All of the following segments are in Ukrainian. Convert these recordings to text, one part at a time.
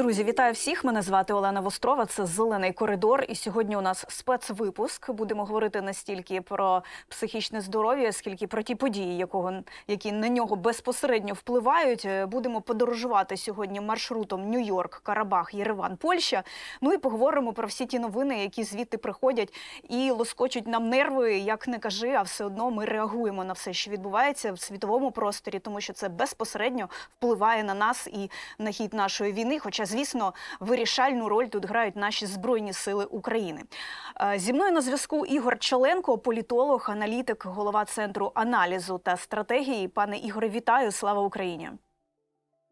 Друзі, вітаю всіх! Мене звати Олена Вострова. Це зелений коридор. І сьогодні у нас спецвипуск. Будемо говорити не стільки про психічне здоров'я, скільки про ті події, якого які на нього безпосередньо впливають. Е, будемо подорожувати сьогодні маршрутом Нью-Йорк, Карабах, Єреван, Польща. Ну і поговоримо про всі ті новини, які звідти приходять і лоскочуть нам нерви, як не кажи, а все одно ми реагуємо на все, що відбувається в світовому просторі, тому що це безпосередньо впливає на нас і на хід нашої війни. Хоча звісно, вирішальну роль тут грають наші збройні сили України. Е, зі мною на зв'язку Ігор Чоленко, політолог, аналітик, голова центру аналізу та стратегії. Пане Ігоре, вітаю! Слава Україні!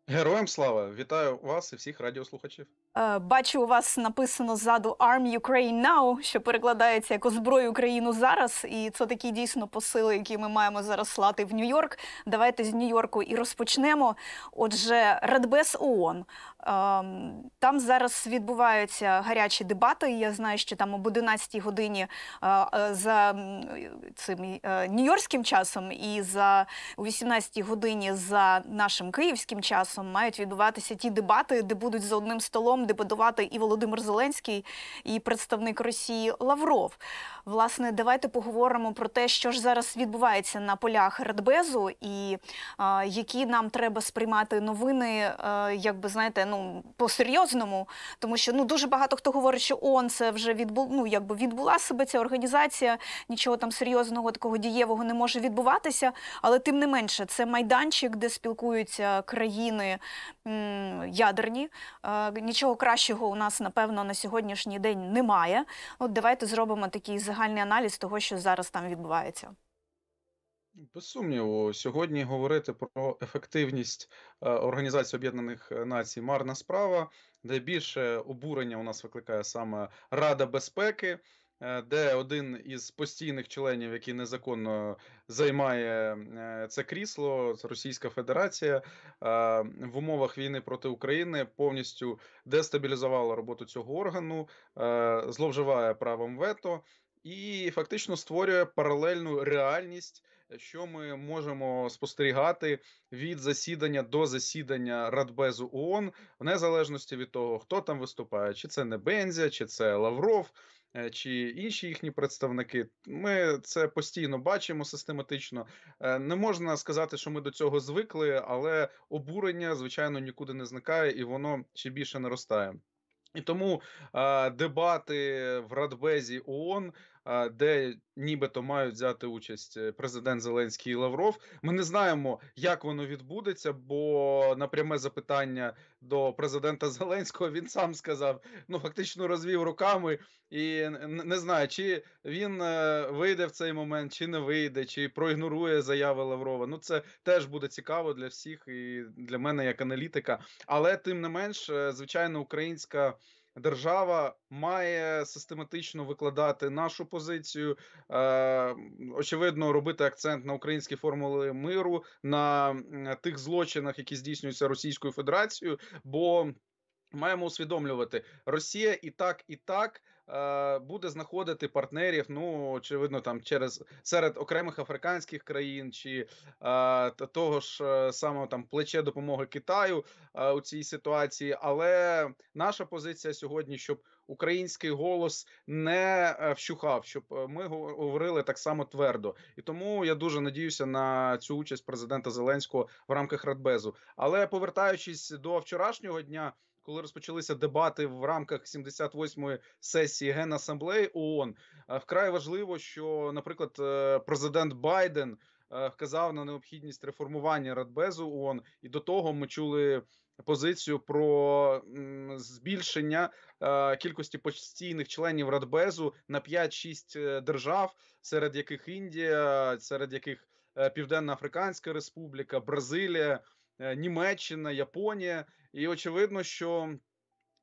Героям слава! Вітаю вас і всіх радіослухачів. Е, бачу, у вас написано ззаду «Arm Ukraine Now», що перекладається як «Озброю Україну зараз. І це такі дійсно посили, які ми маємо зараз слати в Нью-Йорк. Давайте з Нью-Йорку і розпочнемо. Отже, Радбез ООН. Ем, там зараз відбуваються гарячі дебати. Я знаю, що там об 11 годині е, е, за цим нью-йоркським часом і за о 18 годині за нашим київським часом мають відбуватися ті дебати, де будуть за одним столом буде і Володимир Зеленський, і представник Росії Лавров. Власне, давайте поговоримо про те, що ж зараз відбувається на полях Радбезу, і е, які нам треба сприймати новини, е, якби знаєте, ну по-серйозному, тому що ну дуже багато хто говорить, що ООН це вже відбу... ну, якби відбула себе ця організація, нічого там серйозного такого дієвого не може відбуватися. Але тим не менше, це майданчик, де спілкуються країни м, ядерні. Е, нічого кращого у нас напевно на сьогоднішній день немає. От давайте зробимо такий загальний аналіз того, що зараз там відбувається. Без сумніву, сьогодні говорити про ефективність е, Організації Об'єднаних е, Націй марна справа, Найбільше обурення у нас викликає саме Рада безпеки. Е, де один із постійних членів, який незаконно займає е, це крісло, Російська Федерація е, в умовах війни проти України повністю дестабілізувала роботу цього органу, зловживає правом вето. І фактично створює паралельну реальність, що ми можемо спостерігати від засідання до засідання Радбезу ООН, в незалежності від того, хто там виступає, чи це Небензя, чи це Лавров. Е, чи інші їхні представники. Ми це постійно бачимо систематично. Е, не можна сказати, що ми до цього звикли, але обурення, звичайно, нікуди не зникає і воно ще більше наростає. І тому е, дебати в Радбезі ООН де нібито мають взяти участь е, президент Зеленський і Лавров. Ми не знаємо, як воно відбудеться, бо на пряме запитання до президента Зеленського він сам сказав: ну фактично розвів руками і не знаю, чи він е, вийде в цей момент, чи не вийде, чи проігнорує заяви Лаврова. Ну це теж буде цікаво для всіх і для мене як аналітика. Але тим не менш, е, звичайно, українська держава має систематично викладати нашу позицію, е, очевидно, робити акцент на українські формули миру, на тих злочинах, які здійснюються Російською Федерацією. бо Маємо усвідомлювати Росія і так, і так Е, буде знаходити партнерів. Ну очевидно, там через серед окремих африканських країн чи е, того ж е, самого там плече допомоги Китаю у цій ситуації. Але наша позиція сьогодні, щоб український голос не вщухав, щоб ми говорили так само твердо, і тому я дуже надіюся на цю участь президента Зеленського в рамках Радбезу. Але повертаючись до вчорашнього дня коли розпочалися дебати в рамках 78-ї сесії генасамблеї ООН, е, вкрай важливо, що, наприклад, е, президент Байден е, вказав на необхідність реформування Радбезу ООН, і до того ми чули. Позицію про збільшення кількості постійних членів Радбезу на 5-6 держав, серед яких Індія, серед яких Південно Африканська Республіка, Бразилія, Німеччина, Японія. І очевидно, що.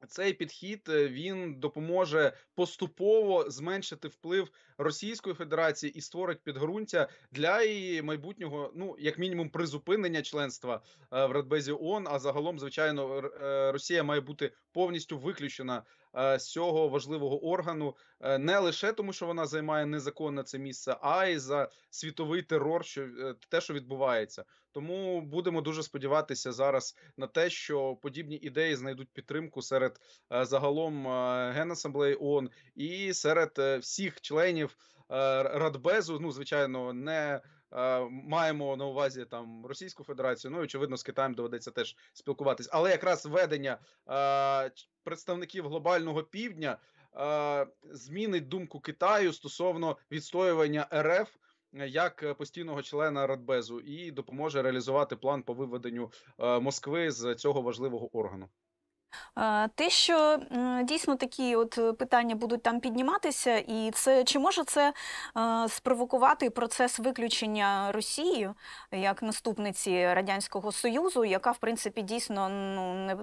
Цей підхід е, він допоможе поступово зменшити вплив Російської Федерації і створить підґрунтя для її майбутнього, ну як мінімум, призупинення членства е, в Радбезі ООН, А загалом, звичайно, е, Росія має бути повністю виключена Е, цього важливого органу е, не лише тому, що вона займає незаконне це місце, а й за світовий терор, що е, те, що відбувається. Тому будемо дуже сподіватися зараз на те, що подібні ідеї знайдуть підтримку серед загалом генасамблеї ООН і серед всіх членів Радбезу. Ну звичайно, не Е, маємо на увазі там Російську Федерацію. Ну і, очевидно, з Китаєм доведеться теж спілкуватись. Але якраз введення е, представників глобального півдня е, змінить думку Китаю стосовно відстоювання РФ. Як постійного члена Радбезу і допоможе реалізувати план по виведенню Москви з цього важливого органу. Те, що дійсно такі от е, питання будуть там підніматися, і це чи може це е, спровокувати процес виключення Росії як наступниці радянського союзу, яка в принципі дійсно ну не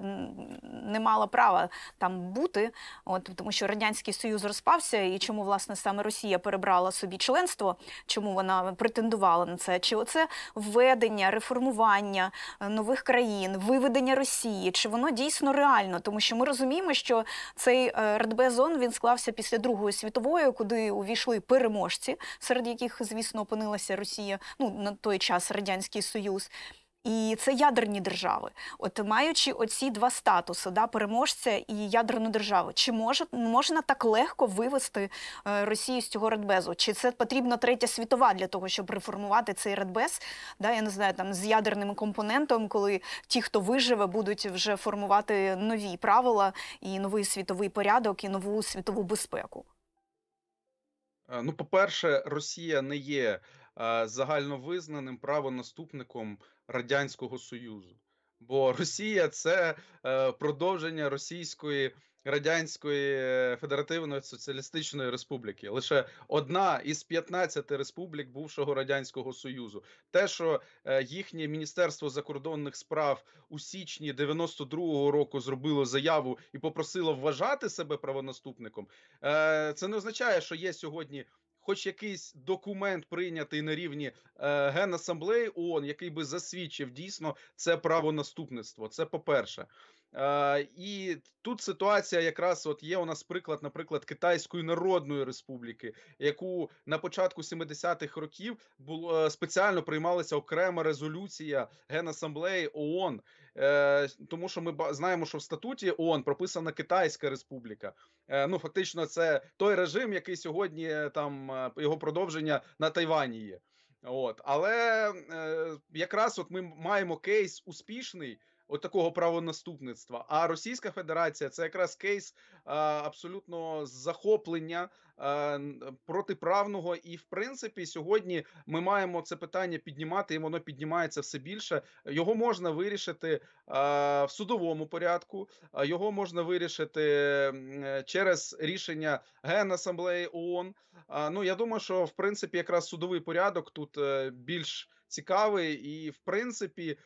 не мала права там бути, от тому що радянський союз розпався, і чому власне саме Росія перебрала собі членство, чому вона претендувала на це? Чи оце введення реформування е, нових країн, виведення Росії, чи воно дійсно реально? актуально, тому що ми розуміємо, що цей радбезон він склався після Другої світової, куди увійшли переможці, серед яких, звісно, опинилася Росія, ну на той час радянський союз. І це ядерні держави, от маючи оці два статуси да, переможця і ядерну державу, чи може можна так легко вивести е, Росію з цього Радбезу? Чи це потрібна третя світова для того, щоб реформувати цей Радбез? Да, Я не знаю, там з ядерним компонентом, коли ті, хто виживе, будуть вже формувати нові правила і новий світовий порядок, і нову світову безпеку? Е, ну, по перше, Росія не є. Е, загальновизнаним правонаступником Радянського Союзу. Бо Росія це е, продовження Російської Радянської е, Федеративної Соціалістичної Республіки, лише одна із 15 республік бувшого радянського союзу. Те, що їхнє міністерство закордонних справ у січні 92-го року зробило заяву і попросило вважати себе правонаступником, це не означає, що є сьогодні хоч якийсь документ прийнятий на рівні е, генасамблеї ООН, який би засвідчив дійсно це право наступництво, Це по перше. І тут ситуація якраз от є у нас приклад, наприклад, Китайської Народної Республіки, яку на початку 70-х років було е, спеціально приймалася окрема резолюція Генасамблеї ООН, е, тому що ми знаємо, що в статуті ООН прописана Китайська Республіка. Е, ну фактично, це той режим, який сьогодні там його продовження на Тайвані є. От, але е, якраз от ми маємо кейс успішний Отакого правонаступництва. А Російська Федерація це якраз кейс е, абсолютно захоплення е, протиправного. І в принципі, сьогодні ми маємо це питання піднімати, і воно піднімається все більше. Його можна вирішити е, в судовому порядку, його можна вирішити через рішення Генасамблеї ООН. Ну я думаю, що в принципі якраз судовий порядок тут більш цікавий, і в принципі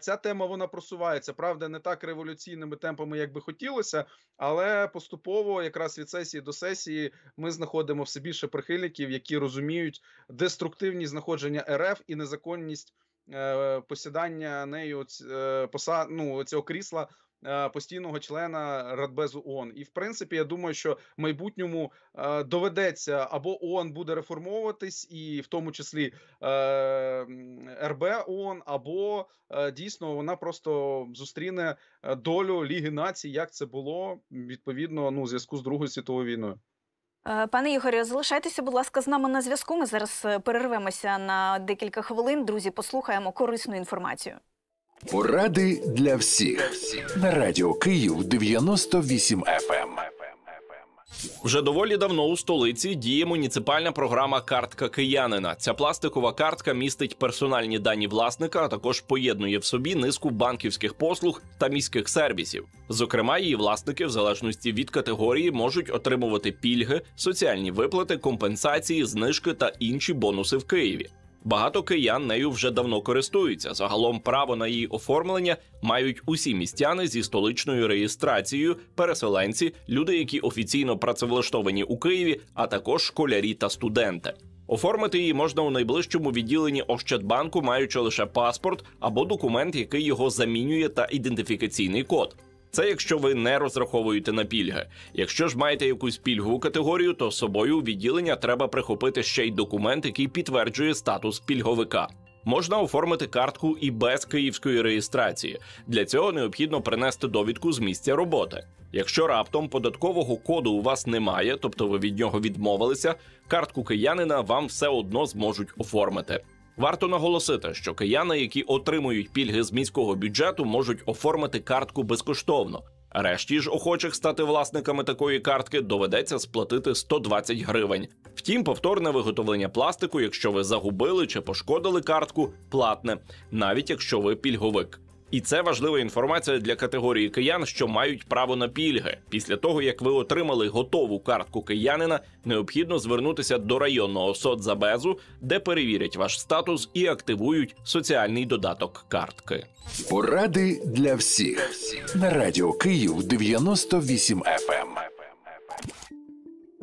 ця тема вона просувається. Правда, не так революційними темпами, як би хотілося, але поступово, якраз від сесії до сесії, ми знаходимо все більше прихильників, які розуміють деструктивні знаходження РФ і незаконність. Е, посідання нею е, ну, цього крісла Е, постійного члена Радбезу ООН. І в принципі, я думаю, що в майбутньому е, доведеться або ООН буде реформовуватись, і в тому числі е, РБ ООН, або дійсно вона просто зустріне долю Ліги націй, як це було відповідно ну в зв'язку з Другою світовою війною. Пане Ігорю, залишайтеся, будь ласка, з нами на зв'язку. Ми зараз перервемося на декілька хвилин. Друзі, послухаємо корисну інформацію. Поради для всіх на радіо Київ 98 FM. Ем. Вже доволі давно у столиці діє муніципальна програма Картка киянина. Ця пластикова картка містить персональні дані власника, а також поєднує в собі низку банківських послуг та міських сервісів. Зокрема, її власники, в залежності від категорії, можуть отримувати пільги, соціальні виплати, компенсації, знижки та інші бонуси в Києві. Багато киян нею вже давно користуються. Загалом право на її оформлення мають усі містяни зі столичною реєстрацією, переселенці, люди, які офіційно працевлаштовані у Києві, а також школярі та студенти. Оформити її можна у найближчому відділенні Ощадбанку, маючи лише паспорт або документ, який його замінює та ідентифікаційний код. Це якщо ви не розраховуєте на пільги. Якщо ж маєте якусь пільгову категорію, то з собою у відділення треба прихопити ще й документ, який підтверджує статус пільговика. Можна оформити картку і без київської реєстрації. Для цього необхідно принести довідку з місця роботи. Якщо раптом податкового коду у вас немає, тобто ви від нього відмовилися, картку киянина вам все одно зможуть оформити. Варто наголосити, що кияни, які отримують пільги з міського бюджету, можуть оформити картку безкоштовно. Решті ж охочих стати власниками такої картки доведеться сплатити 120 гривень. Втім, повторне виготовлення пластику, якщо ви загубили чи пошкодили картку, платне, навіть якщо ви пільговик. І це важлива інформація для категорії киян, що мають право на пільги. Після того як ви отримали готову картку киянина, необхідно звернутися до районного соцзабезу, де перевірять ваш статус і активують соціальний додаток картки. Поради для всіх на радіо Київ 98 FM.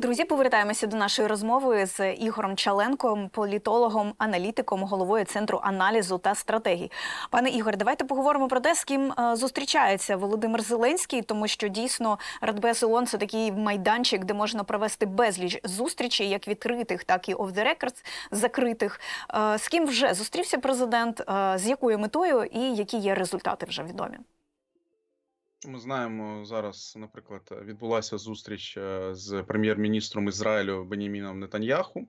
Друзі, повертаємося до нашої розмови з Ігорем Чаленком, політологом, аналітиком, головою центру аналізу та стратегії. Пане Ігор, давайте поговоримо про те, з ким е, зустрічається Володимир Зеленський, тому що дійсно Радбез ООН – це такий майданчик, де можна провести безліч зустрічей, як відкритих, так і off the records, закритих. Е, з ким вже зустрівся президент, е, з якою метою і які є результати вже відомі. Ми знаємо зараз, наприклад, відбулася зустріч е, з прем'єр-міністром Ізраїлю Беніміном Нетаньяху,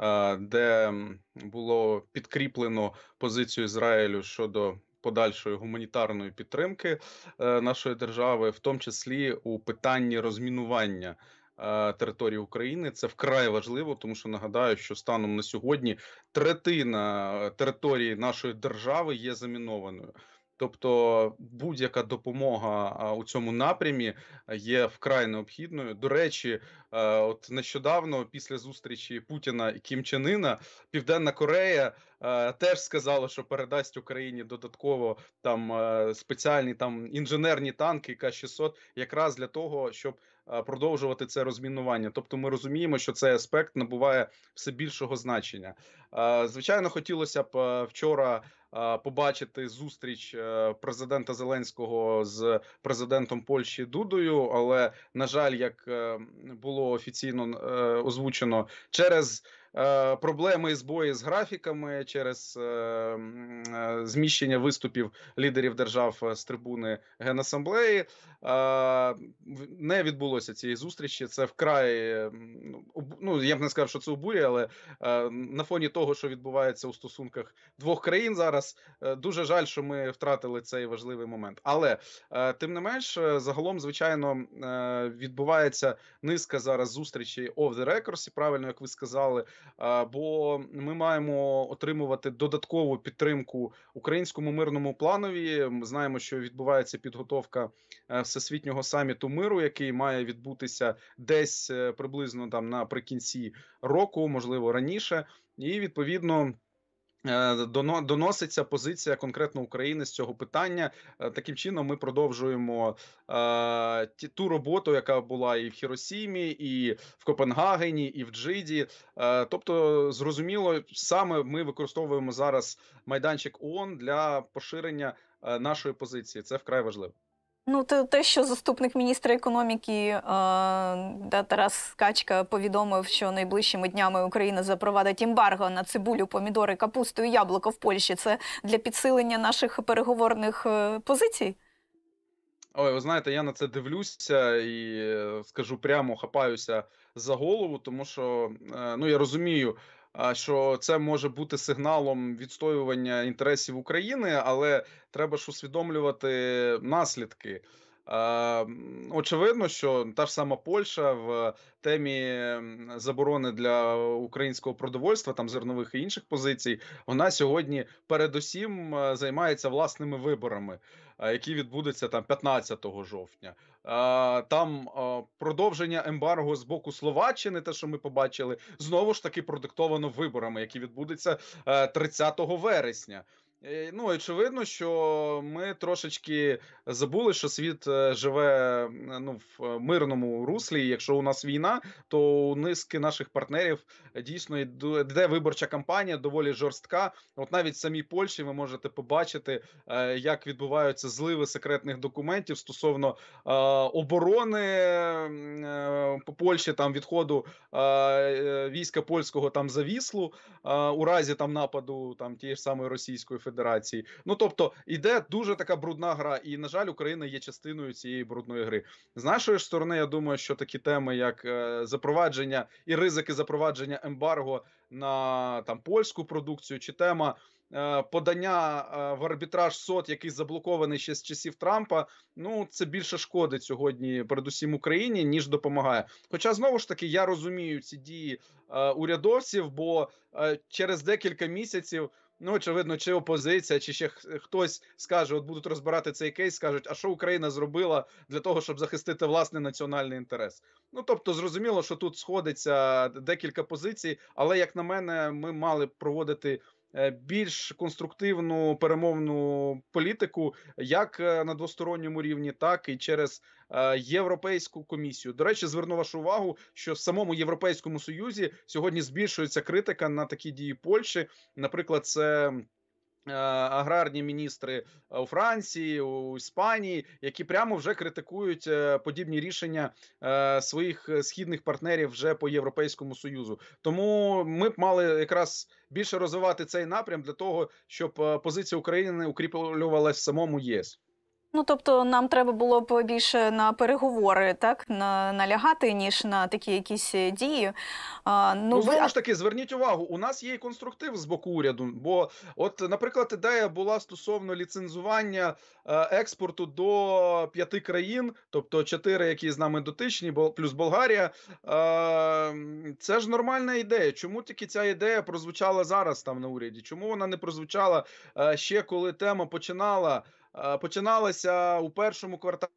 е, де було підкріплено позицію Ізраїлю щодо подальшої гуманітарної підтримки е, нашої держави, в тому числі у питанні розмінування. Території України це вкрай важливо, тому що нагадаю, що станом на сьогодні третина території нашої держави є замінованою. Тобто будь-яка допомога у цьому напрямі е, є вкрай необхідною. До речі, Е, от нещодавно, після зустрічі Путіна і Кім Чен Іна, Південна Корея е, теж сказала, що передасть Україні додатково там е, спеціальні там інженерні танки К-600 якраз для того, щоб продовжувати це розмінування. Тобто, ми розуміємо, що цей аспект набуває все більшого значення. Звичайно, хотілося б вчора. Побачити зустріч президента Зеленського з президентом Польщі Дудою, але на жаль, як було було офіційно е, озвучено через Е, проблеми збої з графіками через е, е, зміщення виступів лідерів держав з трибуни генасамблеї. Не відбулося цієї зустрічі. Це вкрай ну, ну я б не сказав, що це обурює, але на фоні того, що відбувається у стосунках двох країн зараз, дуже жаль, що ми втратили цей важливий момент. Але тим не менш, загалом, звичайно, відбувається низка зараз зустрічей off the records, правильно як ви сказали бо ми маємо отримувати додаткову підтримку українському мирному планові. Ми знаємо, що відбувається підготовка е, всесвітнього саміту миру, який має відбутися десь е, приблизно там наприкінці року, можливо раніше, і відповідно. Е, доноситься позиція конкретно України з цього питання. Е, таким чином, ми продовжуємо е, ту роботу, яка була і в Хіросімі, і в Копенгагені, і в Джиді. тобто, зрозуміло, саме ми використовуємо зараз майданчик ООН для поширення нашої позиції. Це вкрай важливо. Ну, те, те, що заступник міністра економіки е, Тарас Скачка повідомив, що найближчими днями Україна запровадить ембарго на цибулю, помідори, капусту і яблуко в Польщі. Це для підсилення наших переговорних е, позицій. Ой, ви знаєте, я на це дивлюся і е, скажу прямо, хапаюся за голову, тому що е, ну я розумію що це може бути сигналом відстоювання інтересів України, але треба ж усвідомлювати наслідки. Очевидно, що та ж сама Польща в темі заборони для українського продовольства, там зернових і інших позицій, вона сьогодні передусім е, займається власними виборами які відбудеться там 15 жовтня. Там продовження ембарго з боку Словаччини, те, що ми побачили, знову ж таки продиктовано виборами, які відбудуться 30 е, вересня. Е, ну, очевидно, що ми трошечки забули, що світ е, живе ну в е, мирному руслі. Якщо у нас війна, то у низки наших партнерів дійсно йде виборча кампанія доволі жорстка. От навіть в самій Польщі ви можете побачити, як відбуваються зливи секретних документів стосовно оборони Польщі, там відходу війська польського там завіслу у разі там нападу там тієї ж самої російської федерації. Федерації. Ну тобто іде дуже така брудна гра, і на жаль, Україна є частиною цієї брудної гри. З нашої ж сторони, я думаю, що такі теми, як е, запровадження і ризики запровадження ембарго на там польську продукцію, чи тема. Е, подання е, в арбітраж сот, який заблокований ще з часів Трампа, ну це більше шкодить сьогодні, передусім Україні, ніж допомагає. Хоча знову ж таки я розумію ці дії урядовців, бо через декілька місяців Ну, очевидно, чи опозиція, чи ще хтось скаже, от будуть розбирати цей кейс, скажуть, а що Україна зробила для того, щоб захистити власний національний інтерес. Ну тобто, зрозуміло, що тут сходиться декілька позицій, але як на мене, ми мали проводити. Е, більш конструктивну перемовну політику, як е, на двосторонньому рівні, так і через е, європейську комісію. До речі, зверну вашу увагу, що в самому європейському союзі сьогодні збільшується критика на такі дії Польщі. Наприклад, це. Е, аграрні міністри е, у Франції, у Іспанії, які прямо вже критикують е, подібні рішення своїх східних партнерів вже по європейському союзу. Тому ми б мали якраз більше розвивати цей напрям для того, щоб позиція України укріплювалася в самому ЄС. Ну, тобто нам треба було б більше на переговори, так на налягати, ніж на такі якісь е, дії. А, Ну, ну знову ж таки, зверніть увагу, у нас є і конструктив з боку уряду. Бо, от, наприклад, ідея була стосовно ліцензування е, експорту до п'яти країн, тобто чотири, які з нами дотичні, бо плюс Болгарія. Е, це ж нормальна ідея. Чому тільки ця ідея прозвучала зараз там на уряді? Чому вона не прозвучала ще коли тема починала? Е, починалася у першому кварталі.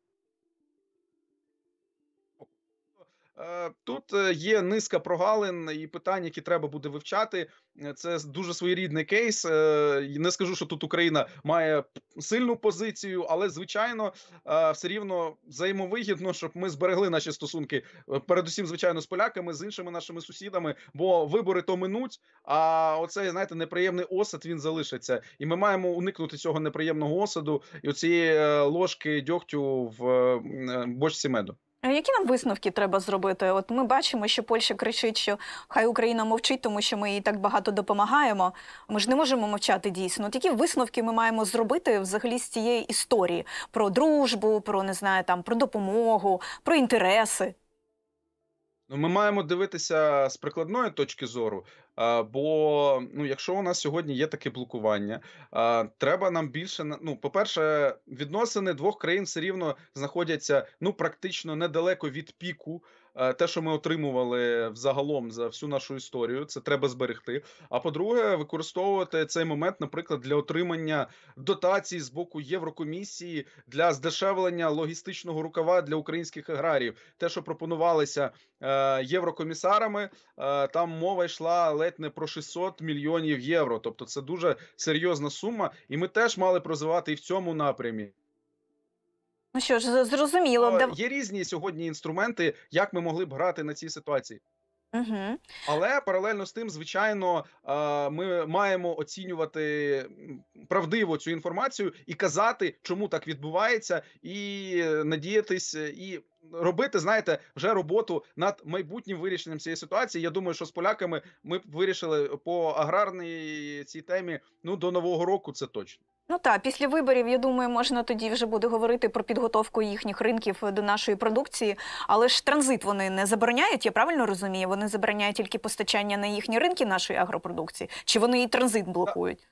Е, тут е, є низка прогалин і питань, які треба буде вивчати. Е, це дуже своєрідний кейс. Не скажу, що тут Україна має сильну позицію, але звичайно все рівно взаємовигідно, щоб ми зберегли наші стосунки, передусім, звичайно, з поляками, з іншими нашими сусідами. Бо вибори то минуть. А оцей знаєте, неприємний осад він залишиться, і ми маємо уникнути цього неприємного осаду і оцієї ложки дьогтю в бочці меду. Які нам висновки треба зробити? От ми бачимо, що Польща кричить, що хай Україна мовчить, тому що ми їй так багато допомагаємо. Ми ж не можемо мовчати дійсно. От які висновки ми маємо зробити взагалі з цієї історії про дружбу, про не знаю, там про допомогу, про інтереси. Ну, ми маємо дивитися з прикладної точки зору. Бо ну, якщо у нас сьогодні є таке блокування, треба нам більше ну, по перше, відносини двох країн все рівно знаходяться ну практично недалеко від піку. Е, те, що ми отримували взагалом за всю нашу історію, це треба зберегти. А по-друге, використовувати цей момент, наприклад, для отримання дотацій з боку Єврокомісії для здешевлення логістичного рукава для українських аграрів. те, що пропонувалося е, єврокомісарами, е, там мова йшла ледь не про 600 мільйонів євро. Тобто, це дуже серйозна сума, і ми теж мали прозивати і в цьому напрямі. Ну що ж, зрозуміло, е, Дав... є різні сьогодні інструменти, як ми могли б грати на цій ситуації. Угу. Але паралельно з тим, звичайно, е, ми маємо оцінювати правдиво цю інформацію і казати, чому так відбувається, і надіятися е, і робити, знаєте, вже роботу над майбутнім вирішенням цієї ситуації. Я думаю, що з поляками ми б вирішили по аграрній цій темі ну до нового року. Це точно. Ну так, після виборів, я думаю, можна тоді вже буде говорити про підготовку їхніх ринків до нашої продукції, але ж транзит вони не забороняють, я правильно розумію? Вони забороняють тільки постачання на їхні ринки нашої агропродукції, чи вони і транзит блокують?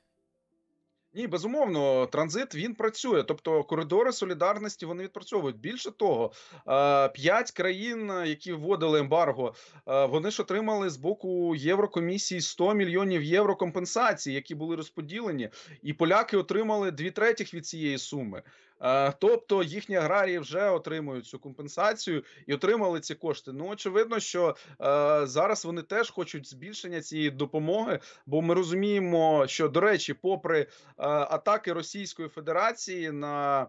Ні, безумовно, транзит він працює. Тобто коридори солідарності вони відпрацьовують. Більше того, е, п'ять країн, які вводили ембарго, е, вони ж отримали з боку Єврокомісії 100 мільйонів євро компенсації, які були розподілені, і поляки отримали дві третіх від цієї суми. Е, тобто їхні аграрії вже отримують цю компенсацію і отримали ці кошти. Ну очевидно, що е, зараз вони теж хочуть збільшення цієї допомоги, бо ми розуміємо, що до речі, попри е, атаки Російської Федерації на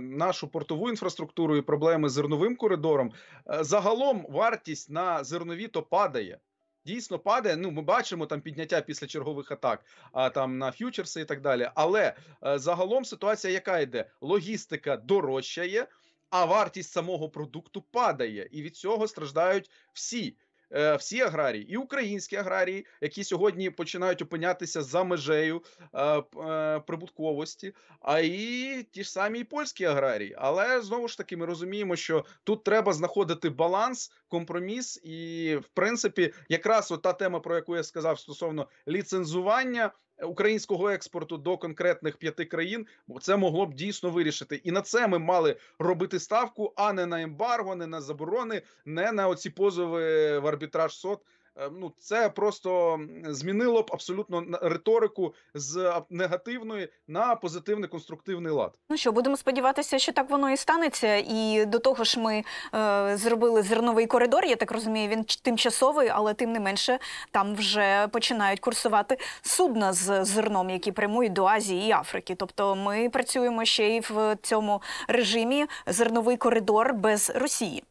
Нашу портову інфраструктуру і проблеми з зерновим коридором загалом вартість на зернові то падає дійсно падає. Ну, ми бачимо там підняття після чергових атак, а там на ф'ючерси і так далі. Але е, загалом ситуація, яка йде, логістика дорожчає, а вартість самого продукту падає, і від цього страждають всі. Е, всі аграрії, і українські аграрії, які сьогодні починають опинятися за межею е, е, прибутковості, а і ті ж самі і польські аграрії. Але знову ж таки ми розуміємо, що тут треба знаходити баланс, компроміс, і в принципі, якраз от та тема, про яку я сказав стосовно ліцензування українського експорту до конкретних п'яти країн це могло б дійсно вирішити. І на це ми мали робити ставку, а не на ембарго, не на заборони, не на оці позови в арбітраж сод. Ем, ну це просто змінило б абсолютно риторику з негативної на позитивний конструктивний лад. Ну що будемо сподіватися, що так воно і станеться. І до того ж, ми е, зробили зерновий коридор. Я так розумію, він тимчасовий, але тим не менше там вже починають курсувати судна з зерном, які прямують до Азії і Африки. Тобто ми працюємо ще й в цьому режимі зерновий коридор без Росії.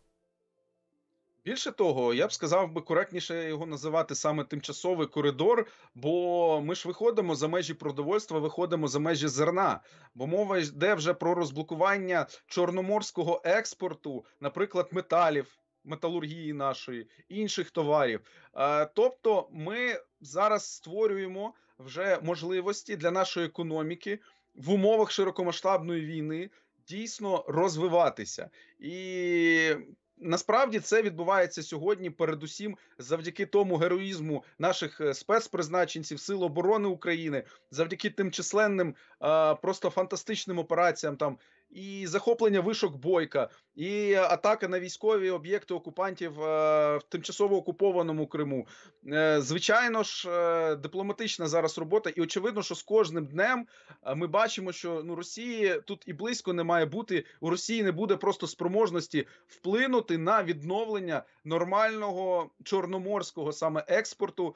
Більше того, я б сказав би коректніше його називати саме тимчасовий коридор, бо ми ж виходимо за межі продовольства, виходимо за межі зерна, бо мова йде вже про розблокування чорноморського експорту, наприклад, металів, металургії нашої інших товарів. Е, тобто, ми зараз створюємо вже можливості для нашої економіки в умовах широкомасштабної війни дійсно розвиватися і. Насправді це відбувається сьогодні, передусім, завдяки тому героїзму наших е, спецпризначенців Сил оборони України, завдяки тим численним, просто фантастичним операціям, там і захоплення вишок бойка, і атака на військові об'єкти окупантів е, в тимчасово окупованому Криму. Е, звичайно ж, е, дипломатична зараз робота, і очевидно, що з кожним днем ми бачимо, що ну Росії тут і близько не має бути. У Росії не буде просто спроможності вплинути на відновлення нормального чорноморського саме експорту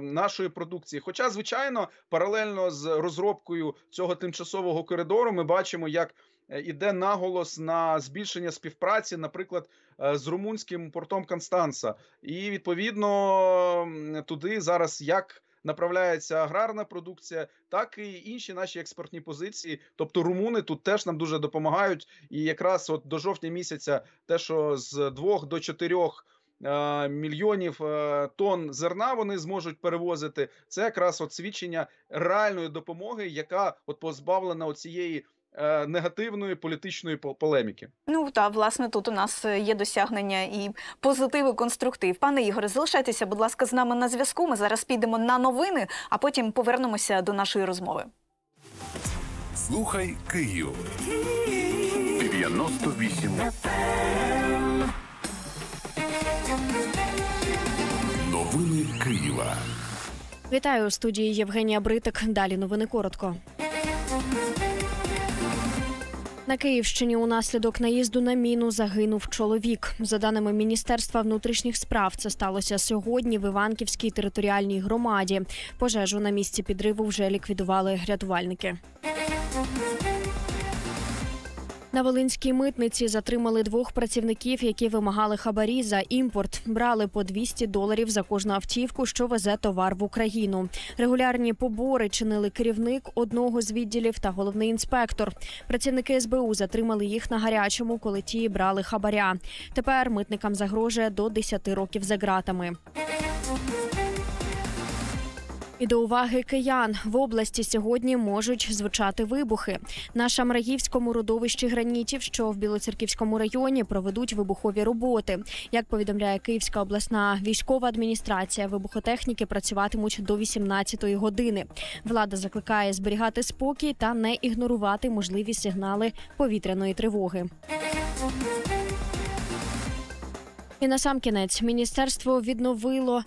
нашої продукції. Хоча, звичайно, паралельно з розробкою цього тимчасового коридору ми бачимо, як Е, іде наголос на збільшення співпраці, наприклад, е, з румунським портом Констанца, і відповідно туди зараз як. Направляється аграрна продукція, так і інші наші експортні позиції. Тобто румуни тут теж нам дуже допомагають. І якраз от до жовтня місяця, те, що з двох до чотирьох е, мільйонів е, тонн зерна вони зможуть перевозити, це якраз от свідчення реальної допомоги, яка от позбавлена цієї Е, негативної політичної полеміки. Ну та власне тут у нас е, є досягнення і позитив, і конструктив. Пане Ігоре, залишайтеся, будь ласка, з нами на зв'язку. Ми зараз підемо на новини, а потім повернемося до нашої розмови. Слухай Київ 98 Новини Києва. Вітаю у студії Євгенія Бритик. Далі новини коротко. На Київщині унаслідок наїзду на міну загинув чоловік. За даними Міністерства внутрішніх справ, це сталося сьогодні в Іванківській територіальній громаді. Пожежу на місці підриву вже ліквідували рятувальники. На Волинській митниці затримали двох працівників, які вимагали хабарі за імпорт. Брали по 200 доларів за кожну автівку, що везе товар в Україну. Регулярні побори чинили керівник одного з відділів та головний інспектор. Працівники СБУ затримали їх на гарячому, коли ті брали хабаря. Тепер митникам загрожує до 10 років за ґратами. І до уваги киян в області сьогодні можуть звучати вибухи. На Шамраївському родовищі гранітів, що в Білоцерківському районі, проведуть вибухові роботи. Як повідомляє Київська обласна військова адміністрація, вибухотехніки працюватимуть до 18-ї години. Влада закликає зберігати спокій та не ігнорувати можливі сигнали повітряної тривоги. І на сам кінець міністерство відновило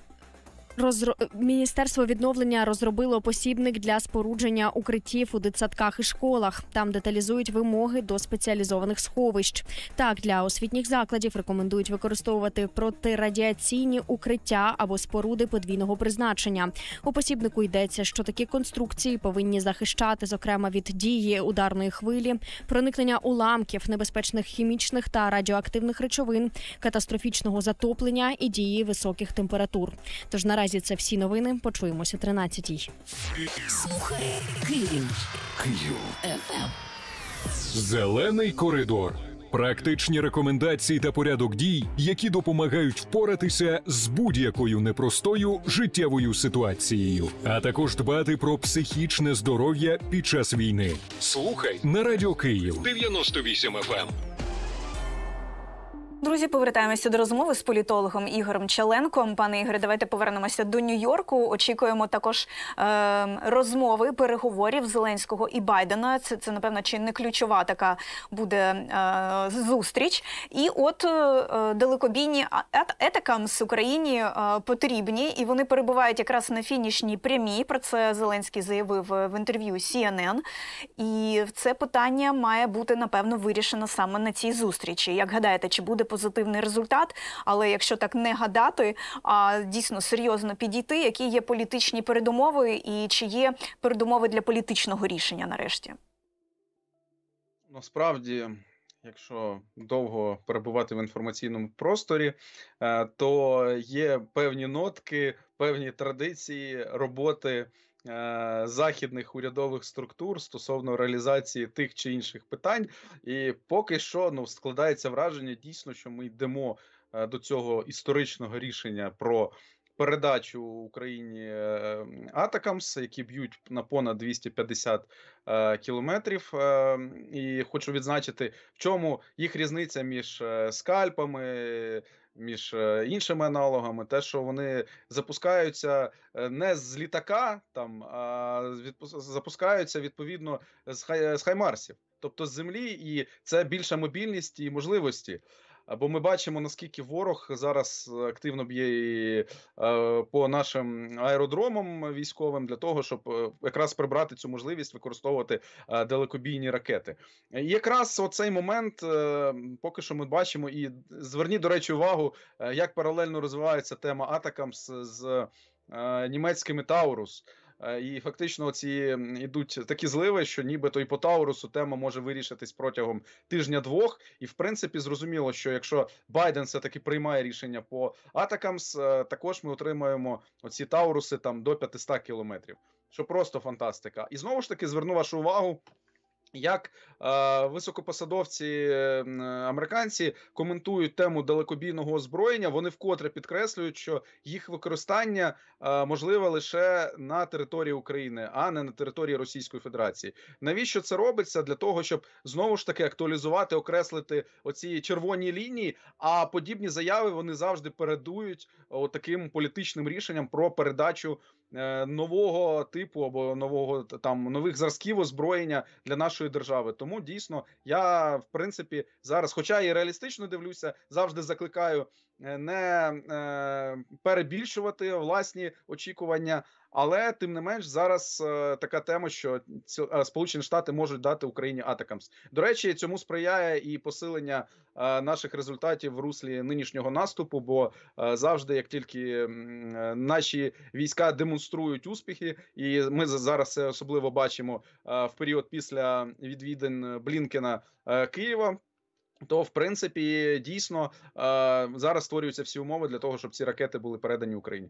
Розро... Міністерство відновлення розробило посібник для спорудження укриттів у дитсадках і школах. Там деталізують вимоги до спеціалізованих сховищ. Так для освітніх закладів рекомендують використовувати протирадіаційні укриття або споруди подвійного призначення. У посібнику йдеться, що такі конструкції повинні захищати, зокрема від дії ударної хвилі, проникнення уламків, небезпечних хімічних та радіоактивних речовин, катастрофічного затоплення і дії високих температур. Тож наразі наразі це всі новини. Почуємося 13-й. Слухає Київ. Київ. Ем. Зелений коридор. Практичні рекомендації та порядок дій, які допомагають впоратися з будь-якою непростою життєвою ситуацією, а також дбати про психічне здоров'я під час війни. Слухай на радіо Київ 98 FM. Друзі, повертаємося до розмови з політологом Ігорем Чаленком. Пане Ігоре, давайте повернемося до Нью-Йорку. Очікуємо також е, розмови переговорів Зеленського і Байдена. Це це напевно чи не ключова така буде е, зустріч. І от е, е далекобійні етакам з Україні е, потрібні, і вони перебувають якраз на фінішній прямій. Про це Зеленський заявив е, в інтерв'ю CNN. І це питання має бути напевно вирішено саме на цій зустрічі. Як гадаєте, чи буде? позитивний результат. Але якщо так не гадати, а дійсно серйозно підійти, які є політичні передумови, і чи є передумови для політичного рішення нарешті? Насправді. Якщо довго перебувати в інформаційному просторі, е, то є певні нотки, певні традиції роботи Е, західних урядових структур стосовно реалізації тих чи інших питань, і поки що ну складається враження дійсно, що ми йдемо е, до цього історичного рішення про. Передачу Україні е, Атакамс, які б'ють на понад 250 кілометрів. І хочу відзначити, в чому їх різниця між скальпами, між е, іншими аналогами, те, що вони запускаються е, не з літака, там а запускаються відповідно з хай е, з хаймарсів, тобто з землі, і це більша мобільність і можливості. Бо ми бачимо, наскільки ворог зараз активно б'є е, по нашим аеродромам військовим для того, щоб е, якраз прибрати цю можливість використовувати е, далекобійні ракети. І якраз оцей момент поки що ми бачимо, і зверніть до речі, увагу, як паралельно розвивається тема атакам з. Німецькими Таурус Е, і фактично ці йдуть такі зливи, що нібито і по Таурусу тема може вирішитись протягом тижня-двох. І в принципі зрозуміло, що якщо Байден все таки приймає рішення по Атакамс, е, також ми отримаємо оці Тауруси там до 500 кілометрів, що просто фантастика. І знову ж таки зверну вашу увагу. Як е, високопосадовці е, американці коментують тему далекобійного озброєння, вони вкотре підкреслюють, що їх використання е, можливе лише на території України, а не на території Російської Федерації. Навіщо це робиться? Для того щоб знову ж таки актуалізувати, окреслити оці червоні лінії. А подібні заяви вони завжди передують таким політичним рішенням про передачу. Е, нового типу або нового там нових зразків озброєння для нашої держави. Тому дійсно я в принципі зараз, хоча і реалістично дивлюся, завжди закликаю е, не е, перебільшувати власні очікування, але тим не менш, зараз е, така тема, що ці, е, Сполучені Штати можуть дати Україні атакамс. До речі, цьому сприяє і посилення е, наших результатів в руслі нинішнього наступу. Бо е, завжди, як тільки е, наші війська демонструють успіхи, і ми зараз це особливо бачимо е, в період після відвідин Блінкена е, Києва. То в принципі дійсно е, зараз створюються всі умови для того, щоб ці ракети були передані Україні.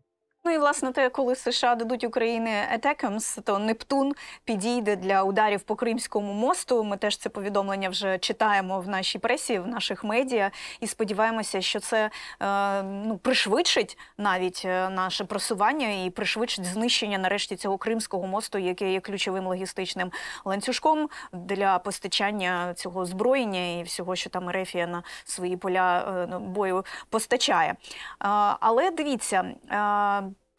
Ну і власне те, коли США дадуть Україні етекемс, то Нептун підійде для ударів по Кримському мосту. Ми теж це повідомлення вже читаємо в нашій пресі, в наших медіа, і сподіваємося, що це е, ну пришвидшить навіть е, наше просування і пришвидшить знищення нарешті цього кримського мосту, який є ключовим логістичним ланцюжком для постачання цього зброєння і всього, що там Ерефія на свої поля е, ну, бою постачає. Е, але дивіться.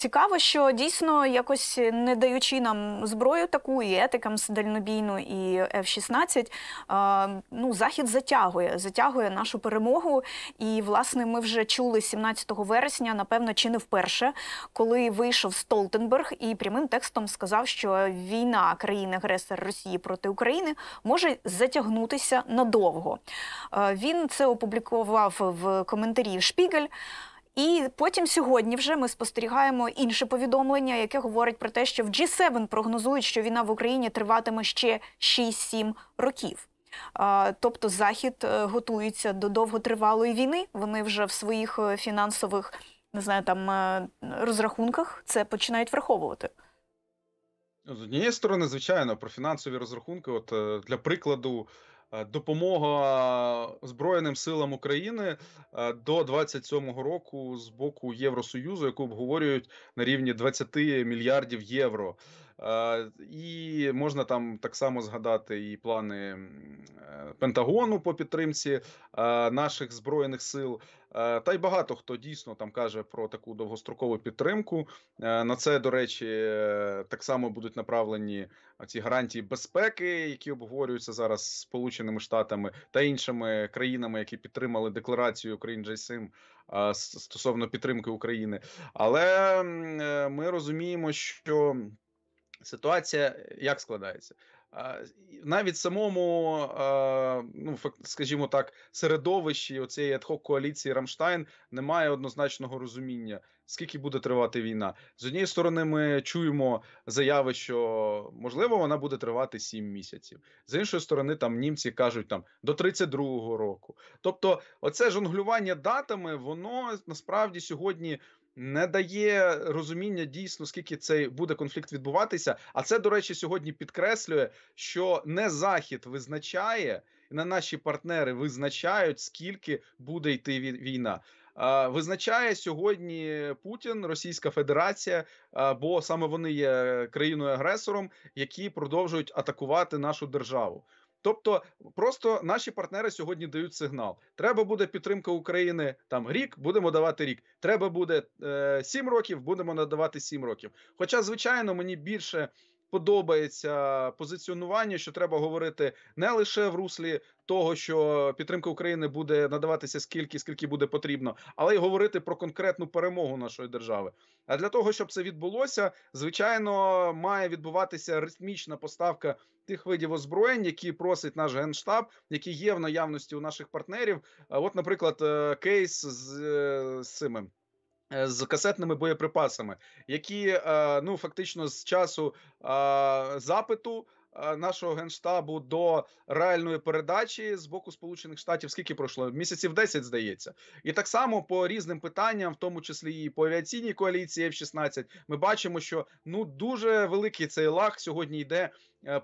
Цікаво, що дійсно якось е, не даючи нам зброю таку і етикам дальнобійну, і F-16, ну захід затягує, затягує нашу перемогу. І власне ми вже чули 17 вересня, напевно, чи не вперше, коли вийшов Столтенберг і прямим текстом сказав, що війна країни-агресор Росії проти України може затягнутися надовго. Він це опублікував в коментарі Шпігель. І потім сьогодні вже ми спостерігаємо інше повідомлення, яке говорить про те, що в G7 прогнозують, що війна в Україні триватиме ще 6-7 років. Тобто Захід е, готується до довготривалої війни. Вони вже в своїх е, фінансових не знаю, там е, розрахунках це починають враховувати. З однієї сторони, звичайно, про фінансові розрахунки. От для прикладу, Е, допомога Збройним силам України е, до 27-го року з боку Євросоюзу, яку обговорюють на рівні 20 мільярдів євро. Е, і можна там так само згадати і плани е, Пентагону по підтримці е, наших збройних сил. Та й багато хто дійсно там каже про таку довгострокову підтримку. На це до речі, так само будуть направлені ці гарантії безпеки, які обговорюються зараз Сполученими Штатами та іншими країнами, які підтримали декларацію Україн Джейсим стосовно підтримки України. Але ми розуміємо, що. Ситуація е, як складається? Навіть самому, ну скажімо так, середовищі цієї адхок коаліції Рамштайн немає однозначного розуміння, скільки буде тривати війна. З однієї сторони, ми чуємо заяви, що можливо вона буде тривати 7 місяців. З іншої сторони, там німці кажуть там до 32-го року. Тобто, оце жонглювання датами, воно насправді сьогодні не дає розуміння дійсно, скільки цей буде конфлікт відбуватися. А це, до речі, сьогодні підкреслює, що не захід визначає не наші партнери визначають, скільки буде йти війна. Визначає сьогодні Путін, Російська Федерація, бо саме вони є країною агресором, які продовжують атакувати нашу державу. Тобто, просто наші партнери сьогодні дають сигнал: треба буде підтримка України там рік, будемо давати рік. Треба буде е, сім років, будемо надавати сім років. Хоча, звичайно, мені більше подобається позиціонування, що треба говорити не лише в руслі того, що підтримка України буде надаватися скільки, скільки буде потрібно, але й говорити про конкретну перемогу нашої держави. А для того, щоб це відбулося, звичайно, має відбуватися ритмічна поставка тих видів озброєнь, які просить наш генштаб, які є в наявності у наших партнерів. От, наприклад, е, кейс з, е, з цими. Е, з касетними боєприпасами, які е, ну фактично з часу е, запиту. Нашого генштабу до реальної передачі з боку Сполучених Штатів скільки пройшло місяців 10, здається, і так само по різним питанням, в тому числі і по авіаційній коаліції F-16, ми бачимо, що ну дуже великий цей лаг сьогодні йде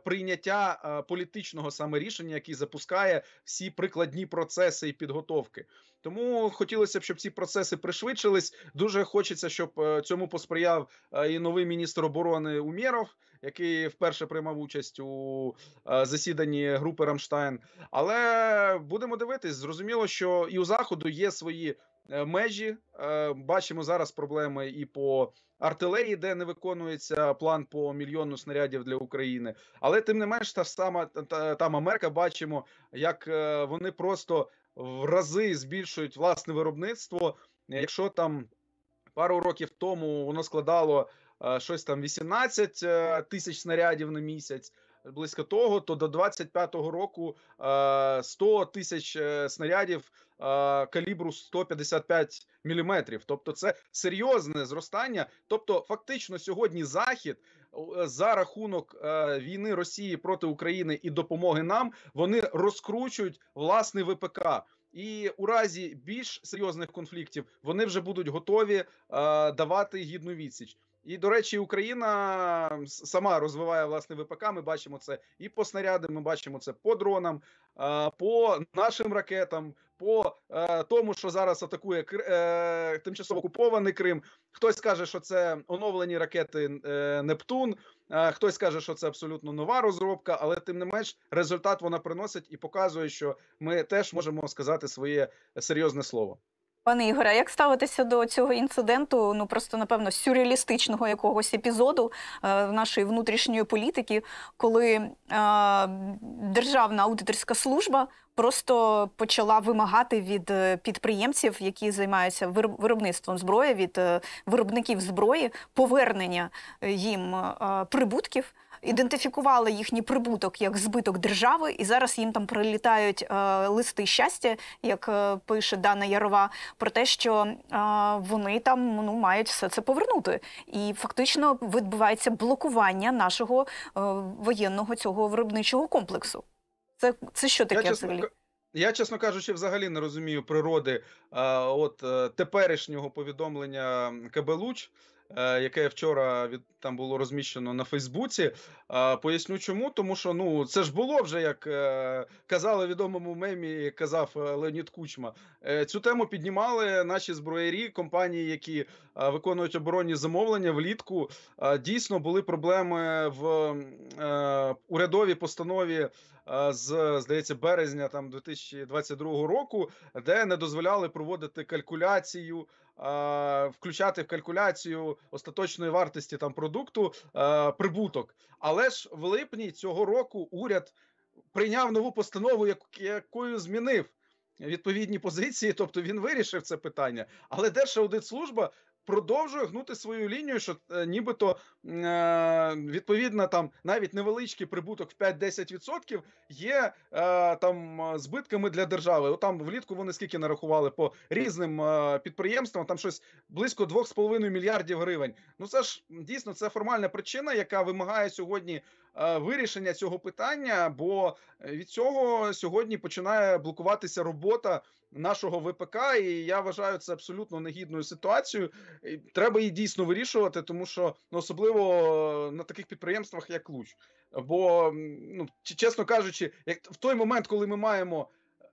прийняття політичного саме рішення, який запускає всі прикладні процеси і підготовки. Тому хотілося б, щоб ці процеси пришвидшились. Дуже хочеться, щоб е, цьому посприяв е, і новий міністр оборони Умєров, який вперше приймав участь у е, засіданні групи Рамштайн. Але будемо дивитись, зрозуміло, що і у заходу є свої. Межі бачимо зараз проблеми і по артилерії, де не виконується план по мільйону снарядів для України. Але тим не менш, та сама та, там Америка бачимо, як вони просто в рази збільшують власне виробництво. Якщо там пару років тому воно складало е, щось там 18 е, тисяч снарядів на місяць. Близько того, то до 25-го року 100 е, тисяч снарядів калібру 155 міліметрів. Тобто, це серйозне зростання. Тобто, фактично, сьогодні захід Е, за рахунок е, війни Росії проти України і допомоги нам вони розкручують власний ВПК. І у разі більш серйозних конфліктів вони вже будуть готові е, давати гідну відсіч. І до речі, Україна сама розвиває власне ВПК. Ми бачимо це і по снарядам. Ми бачимо це по дронам, по нашим ракетам, по е, тому, що зараз атакує е, тимчасово окупований Крим. Хтось каже, що це оновлені ракети е, Нептун. Е, хтось каже, що це абсолютно нова розробка, але тим не менш результат вона приносить і показує, що ми теж можемо сказати своє серйозне слово. Пане Ігоре, як ставитися до цього інциденту? Ну просто напевно сюрреалістичного якогось епізоду е, нашої внутрішньої політики, коли е, державна аудиторська служба просто почала вимагати від е, підприємців, які займаються виробництвом зброї, від е, виробників зброї, повернення е, їм е, прибутків ідентифікували їхній прибуток як збиток держави, і зараз їм там прилітають е, листи щастя, як е, пише Дана Ярова, про те, що е, вони там ну мають все це повернути. І фактично відбувається блокування нашого е, воєнного цього виробничого комплексу. Це це що таке? Я, взагалі? Чесно, я, чесно кажучи, взагалі не розумію природи е, от е, теперішнього повідомлення КБ «Луч». Е, яке вчора від там було розміщено на Фейсбуці. Е, поясню, чому тому, що ну це ж було вже як е, казали відомому мемі, казав Леонід Кучма. Цю тему піднімали наші зброєрі компанії, які виконують оборонні замовлення влітку. Дійсно були проблеми в урядовій постанові. Е, з здається березня там 2022 року, де не дозволяли проводити калькуляцію, е, включати в калькуляцію остаточної вартості там продукту е, прибуток. Але ж в липні цього року уряд прийняв нову постанову, якою змінив. Відповідні позиції, тобто він вирішив це питання, але Держаудитслужба продовжує гнути свою лінію, що е, нібито е, відповідно там навіть невеличкий прибуток в 5-10% є е, там збитками для держави. О, там влітку вони скільки нарахували по різним е, підприємствам, там щось близько 2,5 мільярдів гривень. Ну це ж дійсно це формальна причина, яка вимагає сьогодні е, вирішення цього питання. Бо е, від цього сьогодні починає блокуватися робота нашого ВПК, і я вважаю це абсолютно негідною ситуацією. Треба її дійсно вирішувати, тому що ну, особливо е, на таких підприємствах, як Луч. Бо, ну чесно кажучи, як в той момент, коли ми маємо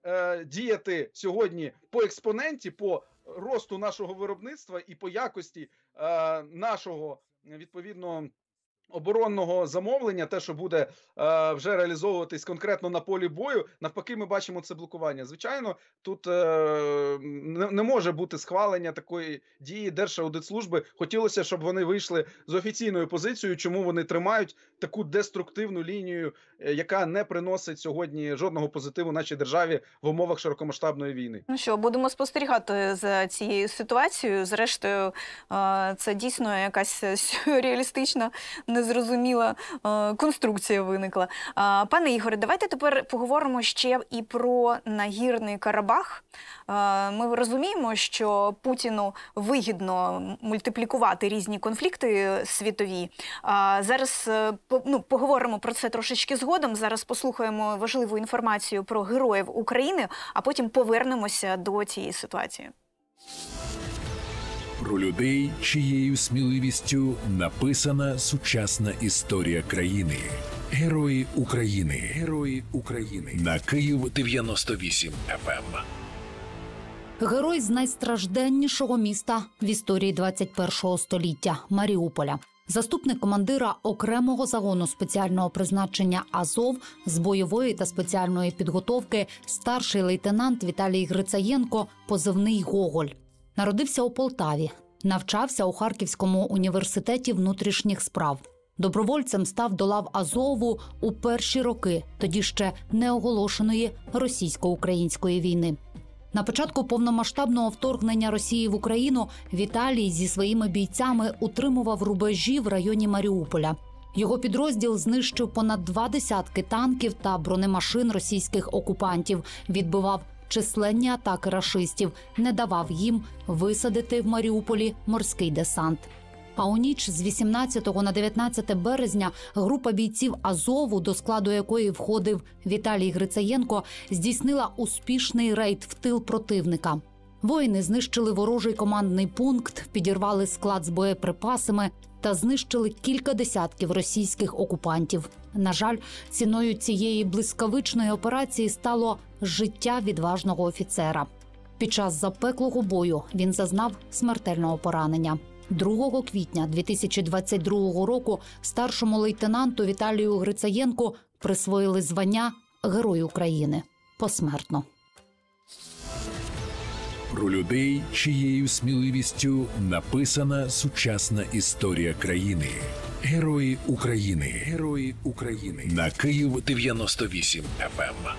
е, діяти сьогодні по експоненті, по росту нашого виробництва і по якості е, нашого відповідно оборонного замовлення, те, що буде е, вже реалізовуватись конкретно на полі бою, навпаки, ми бачимо це блокування. Звичайно, тут е, не, не може бути схвалення такої дії Держаудитслужби. Хотілося, щоб вони вийшли з офіційною позицією, чому вони тримають таку деструктивну лінію, е, яка не приносить сьогодні жодного позитиву нашій державі в умовах широкомасштабної війни. Ну що будемо спостерігати за цією ситуацією? Зрештою, е, це дійсно якась сюрреалістична не незрозуміла е, конструкція виникла. пане Ігоре, давайте тепер поговоримо ще і про нагірний Карабах. Е, ми розуміємо, що Путіну вигідно мультиплікувати різні конфлікти світові. Зараз е, ну, поговоримо про це трошечки згодом. Зараз послухаємо важливу інформацію про героїв України, а потім повернемося до цієї ситуації про людей, чиєю сміливістю написана сучасна історія країни. Герої України, герої України на Київ 98 FM. Ем. Герой з найстражденнішого міста в історії 21 століття Маріуполя. Заступник командира окремого загону спеціального призначення Азов з бойової та спеціальної підготовки, старший лейтенант Віталій Грицаєнко, позивний Гоголь. Народився у Полтаві, навчався у Харківському університеті внутрішніх справ. Добровольцем став до лав Азову у перші роки, тоді ще неоголошеної російсько-української війни. На початку повномасштабного вторгнення Росії в Україну Віталій зі своїми бійцями утримував рубежі в районі Маріуполя. Його підрозділ знищив понад два десятки танків та бронемашин російських окупантів, відбивав численні атаки рашистів не давав їм висадити в Маріуполі морський десант. А у ніч з 18 на 19 березня група бійців Азову, до складу якої входив Віталій Грицаєнко, здійснила успішний рейд в тил противника. Воїни знищили ворожий командний пункт, підірвали склад з боєприпасами, та знищили кілька десятків російських окупантів. На жаль, ціною цієї блискавичної операції стало життя відважного офіцера. Під час запеклого бою він зазнав смертельного поранення. 2 квітня 2022 року старшому лейтенанту Віталію Грицаєнку присвоїли звання Герой України посмертно про людей, чиєю сміливістю написана сучасна історія країни. Герої України, герої України на Київ 98 FM.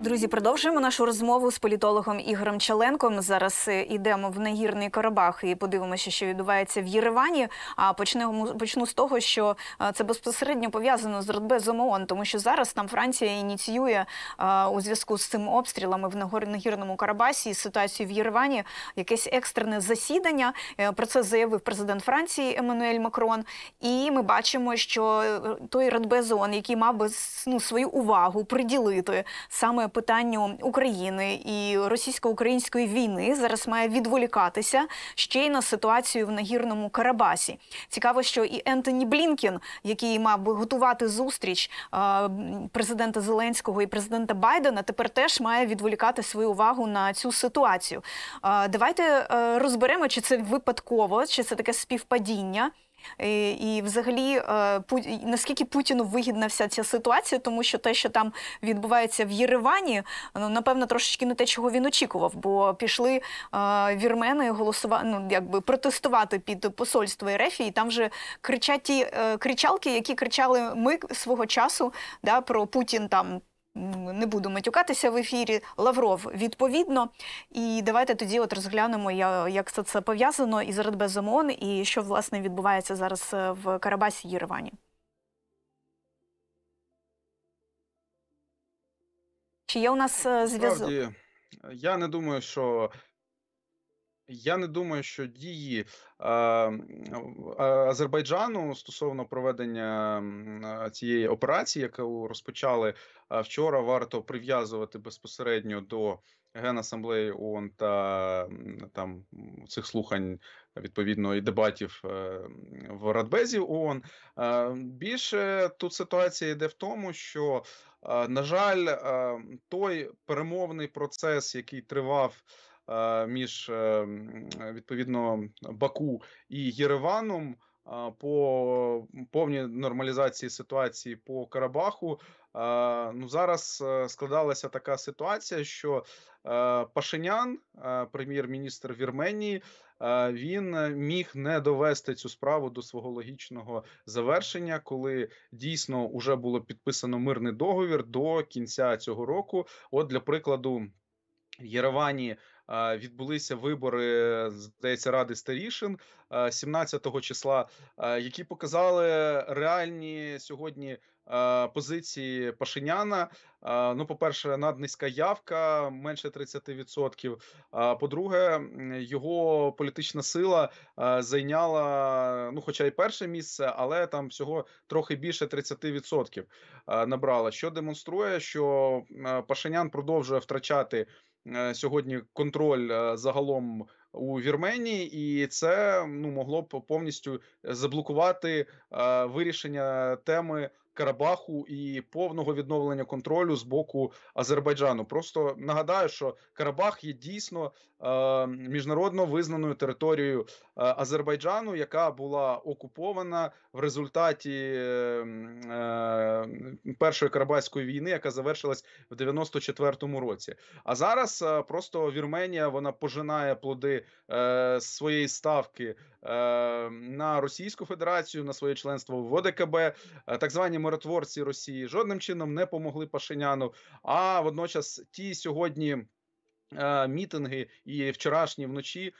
Друзі, продовжуємо нашу розмову з політологом Ігорем Чаленком. Зараз йдемо е, в Нагірний Карабах і подивимося, що відбувається в Єревані. А почнемо почну з того, що е, це безпосередньо пов'язано з Радбезом ООН, тому що зараз там Франція ініціює е, у зв'язку з цими обстрілами в Нагірному Карабасі ситуацію в Єревані. Якесь екстрене засідання. Про це заявив президент Франції Еммануель Макрон. І ми бачимо, що той Радбез ООН, який мав би ну, свою увагу приділити саме питанню України і російсько-української війни зараз має відволікатися ще й на ситуацію в нагірному Карабасі. Цікаво, що і Ентоні Блінкін, який мав би готувати зустріч е, президента Зеленського і президента Байдена, тепер теж має відволікати свою увагу на цю ситуацію. Е, давайте е, розберемо, чи це випадково, чи це таке співпадіння. Е, і, взагалі, е, пу наскільки Путіну вигідна вся ця ситуація, тому що те, що там відбувається в Єревані, ну напевно, трошечки не те, чого він очікував, бо пішли е, вірмени голосувати, ну якби протестувати під посольство РФ, і там вже кричать ті кричалки, які кричали ми свого часу, да, про Путін там не буду матюкатися в ефірі. Лавров відповідно. І давайте тоді от розглянемо, як це це пов'язано із Радбезом і що власне відбувається зараз е, в Карабасі Єревані. Чи є у нас е, зв'язок? Я не думаю, що я не думаю, що дії е, Азербайджану стосовно проведення цієї операції, яку розпочали вчора, варто прив'язувати безпосередньо до генасамблеї ООН та там цих слухань відповідно і дебатів е, в Радбезі ООН. Е, більше тут ситуація йде в тому, що е, на жаль, той перемовний процес, який тривав між е, е, відповідно Баку і Єреваном. По повній нормалізації ситуації по Карабаху ну зараз е, складалася така ситуація, що Пашинян, прем'єр-міністр Вірменії, він міг не довести цю справу до свого логічного завершення, коли дійсно вже було підписано мирний договір до кінця цього року. От для прикладу. Єревані відбулися вибори е, здається ради старішин 17-го е, числа, е, які показали реальні сьогодні позиції Пашиняна. Ну, по перше, наднизька явка менше 30%. А по-друге, його політична сила зайняла, ну, хоча й перше місце, але там всього трохи більше 30% набрала. Що демонструє, що Пашинян продовжує втрачати. Е, сьогодні контроль е, загалом у Вірменії, і це ну могло б повністю заблокувати е, вирішення теми Карабаху і повного відновлення контролю з боку Азербайджану. Просто нагадаю, що Карабах є дійсно е, міжнародно визнаною територією е, Азербайджану, яка була окупована в результаті ем, е, першої карабахської війни, яка завершилась в 94-му році. А зараз е, просто Вірменія вона пожинає плоди е, своєї ставки. Е, на Російську Федерацію, на своє членство в ОДКБ. Е, так звані миротворці Росії жодним чином не помогли Пашиняну. А водночас ті сьогодні е, мітинги і вчорашні вночі.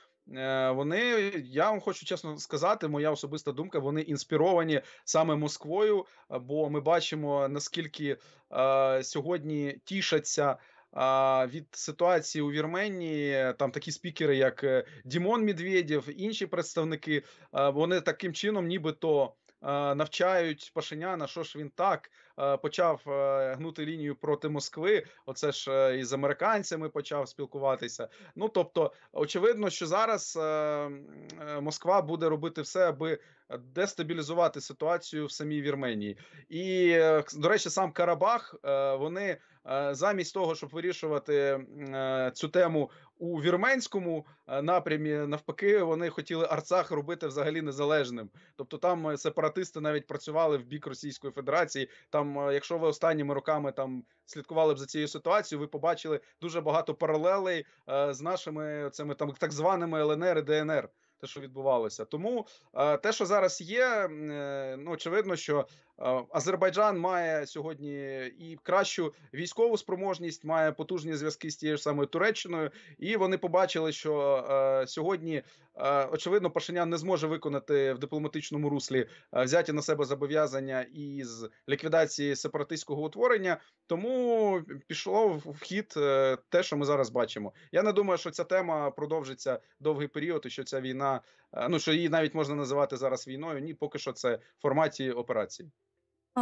Вони я вам хочу чесно сказати, моя особиста думка. Вони інспіровані саме Москвою, бо ми бачимо наскільки е, сьогодні тішаться. А від ситуації у Вірменії там такі спікери, як е, Дімон Медведєв, інші представники, вони таким чином, нібито. Е, навчають Пашиняна, що ж він так е, почав е, гнути лінію проти Москви. Оце ж із американцями почав спілкуватися. Ну тобто, очевидно, що зараз Москва буде робити все, аби дестабілізувати ситуацію в самій Вірменії. І до речі, сам Карабах вони замість того, щоб вирішувати цю тему у вірменському е, напрямі навпаки вони хотіли Арцах робити взагалі незалежним. Тобто там е, сепаратисти навіть працювали в бік Російської Федерації. Там, е, якщо ви останніми роками там слідкували б за цією ситуацією, ви побачили дуже багато паралелей з нашими цими там так званими ЛНР і ДНР. Те, що відбувалося, тому те, що зараз є, ну очевидно, що Е, Азербайджан має сьогодні і кращу військову спроможність, має потужні зв'язки з тією ж самою Туреччиною, і вони побачили, що е, сьогодні е, очевидно Пашинян не зможе виконати в дипломатичному руслі е, взяті на себе зобов'язання із ліквідації сепаратистського утворення. Тому пішло в хід е, те, що ми зараз бачимо. Я не думаю, що ця тема продовжиться довгий період, і що ця війна Е, ну що її навіть можна називати зараз війною. Ні, поки що це форматі операції.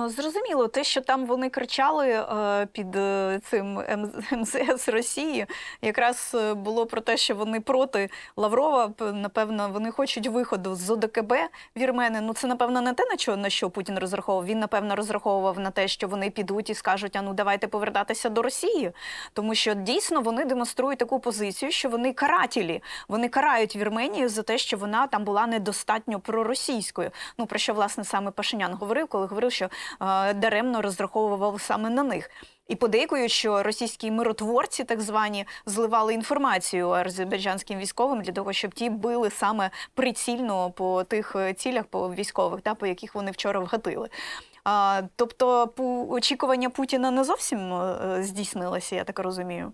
Зрозуміло, те, що там вони кричали е, під е, цим МЗС Росії, якраз е, було про те, що вони проти Лаврова. Напевно, вони хочуть виходу з ОДКБ вірмени. Ну це напевно не те, на що на що Путін розраховував. Він напевно розраховував на те, що вони підуть і скажуть, а ну давайте повертатися до Росії, тому що дійсно вони демонструють таку позицію, що вони карателі. Вони карають Вірменію за те, що вона там була недостатньо проросійською. Ну про що власне саме Пашинян говорив, коли говорив, що. Е, даремно розраховував саме на них. І подейкують, що російські миротворці, так звані, зливали інформацію азербайджанським військовим для того, щоб ті били саме прицільно по тих е, цілях, по військових, та по яких вони вчора вгатили. А, Тобто, очікування Путіна не зовсім е, здійснилося, я так розумію.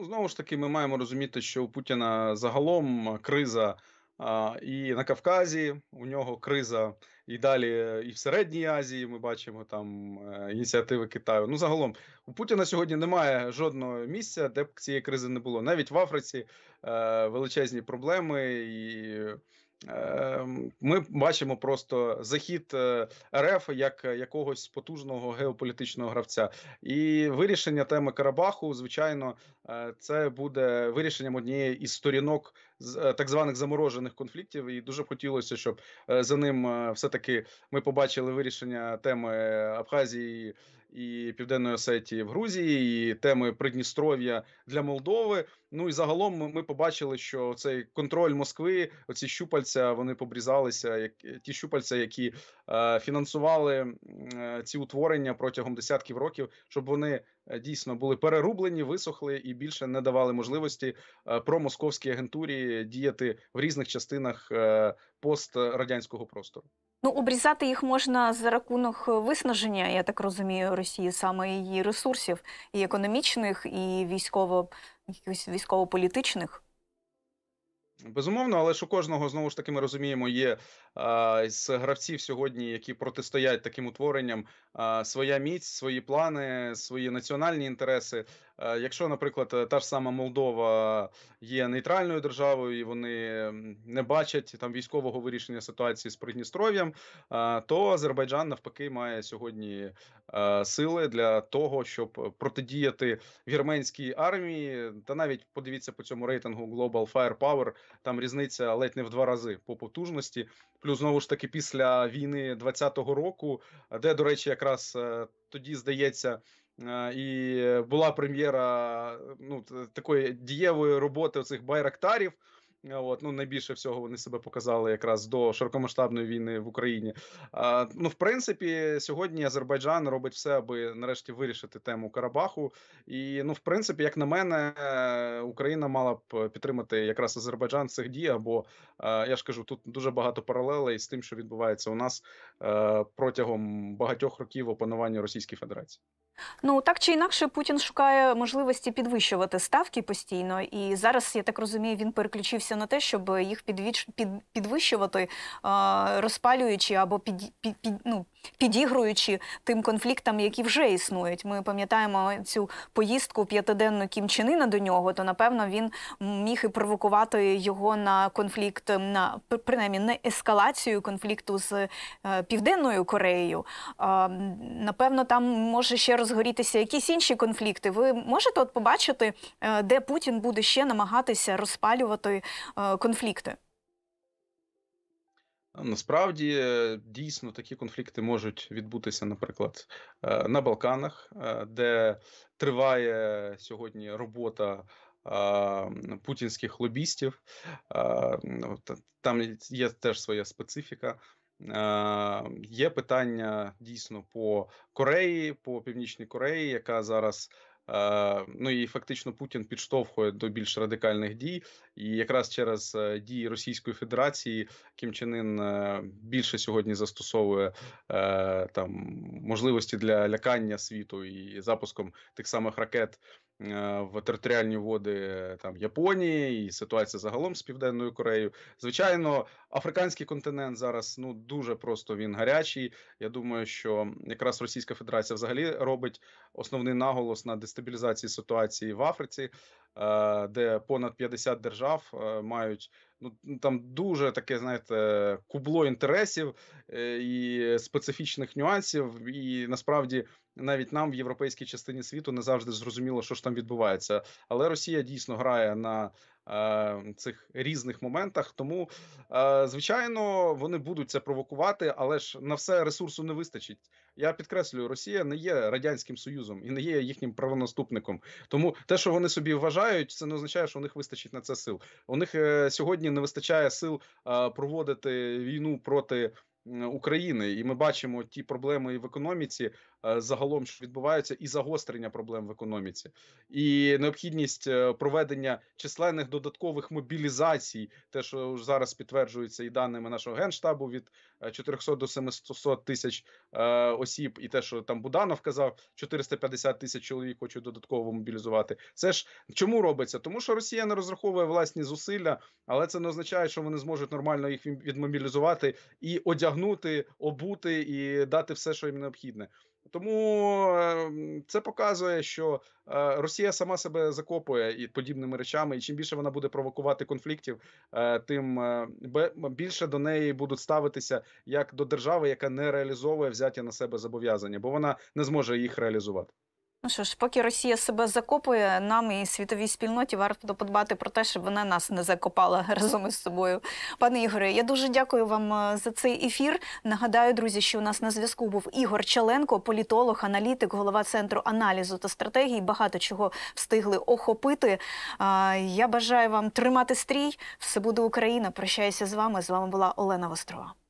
Знову ж таки, ми маємо розуміти, що у Путіна загалом криза а, і на Кавказі у нього криза і далі е, і в середній Азії ми бачимо там е, ініціативи Китаю. Ну загалом у Путіна сьогодні немає жодного місця, де б цієї кризи не було. Навіть в Африці е, величезні проблеми і. Ем, ми бачимо просто захід е, РФ як е, якогось потужного геополітичного гравця, і вирішення теми Карабаху, звичайно, е, це буде вирішенням однієї із сторінок так званих заморожених конфліктів. І дуже б хотілося, щоб за ним все таки ми побачили вирішення теми Абхазії і Південної Осетії в Грузії, і теми Придністров'я для Молдови. Ну і загалом ми, побачили, що цей контроль Москви, оці щупальця, вони побрізалися, як е, ті щупальця, які е, фінансували е, ці утворення протягом десятків років, щоб вони е, дійсно були перерублені, висохли і більше не давали можливості е, про московській агентурі діяти в різних частинах е, пострадянського простору. Ну, обрізати їх можна за рахунок е, виснаження, я так розумію, Росії саме її ресурсів, і економічних, і військово якихось військово-політичних. Безумовно, але ж у кожного знову ж таки ми розуміємо, є е, з гравців сьогодні, які протистоять таким утворенням, е, своя міць, свої плани, свої національні інтереси. Е, якщо, наприклад, е, та ж сама Молдова є нейтральною державою, і вони не бачать там військового вирішення ситуації з Придністров'ям, е, то Азербайджан навпаки має сьогодні сили для того, щоб протидіяти вірменській армії. Та навіть подивіться по цьому рейтингу Global Firepower, там різниця ледь не в два рази по потужності. Плюс знову ж таки після війни 20 року, де до речі, якраз тоді здається і э, э, була прем'єра э, ну такої дієвої роботи оцих байрактарів. Е, от ну найбільше всього вони себе показали якраз до широкомасштабної війни в Україні. А, Ну, в принципі, сьогодні Азербайджан робить все, аби нарешті вирішити тему Карабаху. І ну, в принципі, як на мене, е, Україна мала б підтримати якраз Азербайджан в цих діях. Бо е, я ж кажу, тут дуже багато паралелей з тим, що відбувається у нас протягом багатьох років опанування Російської Федерації. Ну так чи інакше, Путін шукає можливості підвищувати ставки постійно, і зараз я так розумію, він переключився сподіватися на те, щоб їх підвищувати, розпалюючи або під, під, під ну, підігруючи тим конфліктам, які вже існують. Ми пам'ятаємо цю поїздку п'ятиденну кімчинина до нього, то напевно він міг і провокувати його на конфлікт, на принаймні на ескалацію конфлікту з е, південною Кореєю. Напевно, там може ще розгорітися якісь інші конфлікти. Ви можете от побачити, е, де Путін буде ще намагатися розпалювати е, конфлікти? Насправді е, дійсно такі конфлікти можуть відбутися, наприклад, е, на Балканах, е, де триває сьогодні робота. Путінських лобістів там є теж своя специфіка. Є питання дійсно по Кореї, по Північній Кореї, яка зараз Е, ну і фактично Путін підштовхує до більш радикальних дій, і якраз через е, дії Російської Федерації Кім Чен Ін е, більше сьогодні застосовує там можливості для лякання світу і запуском тих самих ракет в територіальні води там Японії і ситуація загалом з південною Кореєю. Звичайно, африканський континент зараз ну дуже просто він гарячий. Я думаю, що якраз Російська Федерація взагалі робить основний наголос на дестабілізації ситуації в Африці, де понад 50 держав мають. Ну там дуже таке, знаєте, кубло інтересів е, і специфічних нюансів, і насправді навіть нам в європейській частині світу не завжди зрозуміло, що ж там відбувається. Але Росія дійсно грає на е, цих різних моментах. Тому, е, звичайно, вони будуть це провокувати, але ж на все ресурсу не вистачить. Я підкреслюю, Росія не є радянським союзом і не є їхнім правонаступником. Тому те, що вони собі вважають, це не означає, що у них вистачить на це сил. У них е, сьогодні не вистачає сил е, проводити війну проти. України, і ми бачимо ті проблеми і в економіці, Е, загалом що відбуваються, і загострення проблем в економіці, і необхідність е, проведення численних додаткових мобілізацій, те, що зараз підтверджується і даними нашого генштабу від 400 е, до 700 тисяч осіб, і те, що там Буданов казав, 450 тисяч чоловік хочуть додатково мобілізувати. Це ж чому робиться? Тому що Росія не розраховує власні зусилля, але це не означає, що вони зможуть нормально їх відмобілізувати і одягнути, обути і дати все, що їм необхідне. Тому ем, це показує, що е, Росія сама себе закопує і подібними речами, і чим більше вона буде провокувати конфліктів, е, тим е, більше до неї будуть ставитися як до держави, яка не реалізовує взяті на себе зобов'язання, бо вона не зможе їх реалізувати. Ну що ж, поки Росія себе закопує, нам і світовій спільноті варто подбати про те, щоб вона нас не закопала разом із собою. Пане Ігоре, я дуже дякую вам е, за цей ефір. Нагадаю, друзі, що у нас на зв'язку був Ігор Чаленко, політолог, аналітик, голова центру аналізу та стратегії. Багато чого встигли охопити. Я бажаю вам тримати стрій. Все буде Україна. Прощаюся з вами. З вами була Олена Вострова.